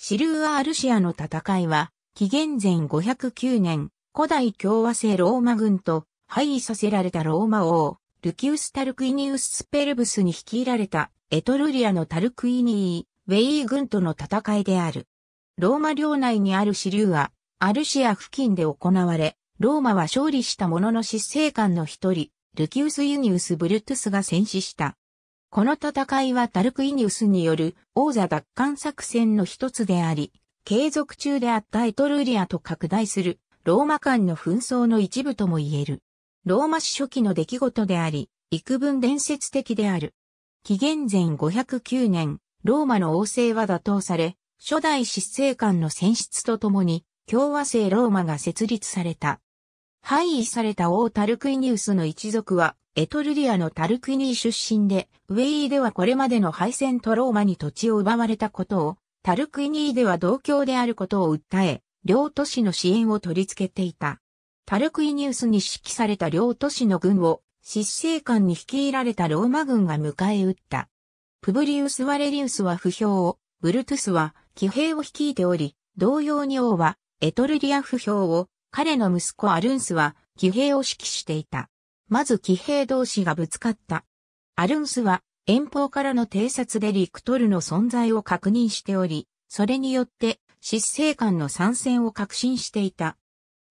シルーア・アルシアの戦いは、紀元前509年、古代共和制ローマ軍と敗位させられたローマ王、ルキウス・タルクイニウス・スペルブスに率いられたエトルリアのタルクイニー、ウェイ軍との戦いである。ローマ領内にあるシルーアアルシア付近で行われ、ローマは勝利したものの執政官の一人、ルキウス・ユニウス・ブルトゥスが戦死した。この戦いはタルクイニウスによる王座奪還作戦の一つであり、継続中であったエトルーリアと拡大するローマ間の紛争の一部とも言える。ローマ史初期の出来事であり、幾分伝説的である。紀元前509年、ローマの王政は打倒され、初代執政官の選出とともに、共和制ローマが設立された。廃位された王タルクイニウスの一族は、エトルリアのタルクニー出身で、ウェイではこれまでの敗戦とローマに土地を奪われたことを、タルクイニーでは同郷であることを訴え、両都市の支援を取り付けていた。タルクイニウスに指揮された両都市の軍を、執政官に率いられたローマ軍が迎え撃った。プブリウス・ワレリウスは不評を、ブルトゥスは騎兵を率いており、同様に王はエトルリア不評を、彼の息子アルンスは騎兵を指揮していた。まず騎兵同士がぶつかった。アルンスは遠方からの偵察でリクトルの存在を確認しており、それによって執政官の参戦を確信していた。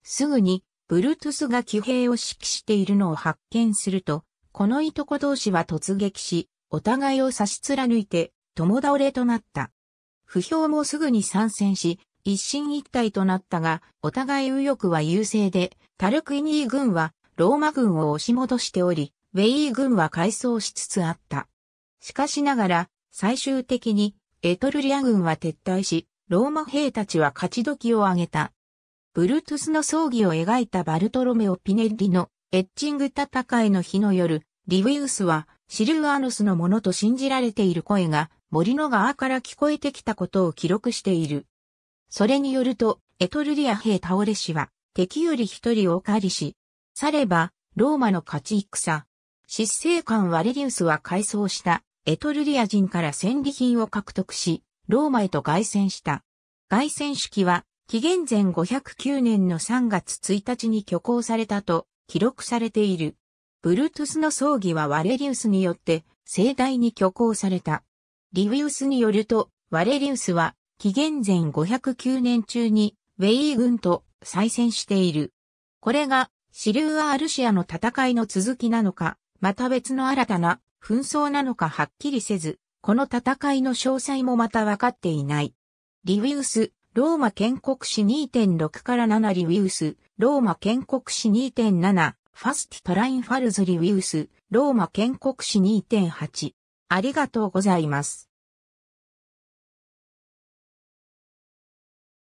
すぐにブルトゥスが騎兵を指揮しているのを発見すると、このいとこ同士は突撃し、お互いを差し貫いて、共倒れとなった。不評もすぐに参戦し、一進一退となったが、お互い右翼は優勢で、タルクイニー軍はローマ軍を押し戻しており、ウェイ軍は改装しつつあった。しかしながら、最終的にエトルリア軍は撤退し、ローマ兵たちは勝ち時を挙げた。ブルトゥスの葬儀を描いたバルトロメオ・ピネッリのエッチング戦いの日の夜、リウィウスはシルアノスのものと信じられている声が森の側から聞こえてきたことを記録している。それによると、エトルリア兵倒れ氏は敵より一人を狩りし、されば、ローマの勝ち戦。執政官ワレリウスは改装したエトルリア人から戦利品を獲得し、ローマへと凱旋した。凱旋式は、紀元前509年の3月1日に挙行されたと記録されている。ブルトゥスの葬儀はワレリウスによって盛大に挙行された。リウィウスによると、ワレリウスは紀元前509年中にウェイ軍と再戦している。これが支流はアルシアの戦いの続きなのか、また別の新たな紛争なのかはっきりせず、この戦いの詳細もまた分かっていない。リウィウス、ローマ建国史2.6から7リウィウス、ローマ建国史2.7、ファスティトラインファルズリウィウス、ローマ建国史2.8。ありがとうございます。